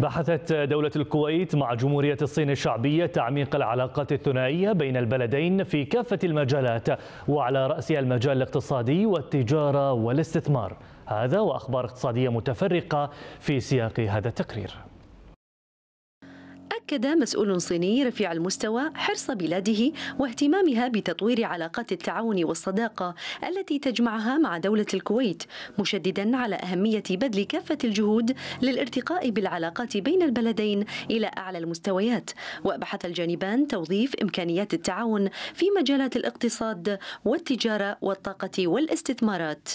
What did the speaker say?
بحثت دولة الكويت مع جمهورية الصين الشعبية تعميق العلاقات الثنائية بين البلدين في كافة المجالات وعلى رأسها المجال الاقتصادي والتجارة والاستثمار هذا وأخبار اقتصادية متفرقة في سياق هذا التقرير أكد مسؤول صيني رفيع المستوى حرص بلاده واهتمامها بتطوير علاقات التعاون والصداقة التي تجمعها مع دولة الكويت مشددا على أهمية بذل كافة الجهود للارتقاء بالعلاقات بين البلدين إلى أعلى المستويات وبحث الجانبان توظيف إمكانيات التعاون في مجالات الاقتصاد والتجارة والطاقة والاستثمارات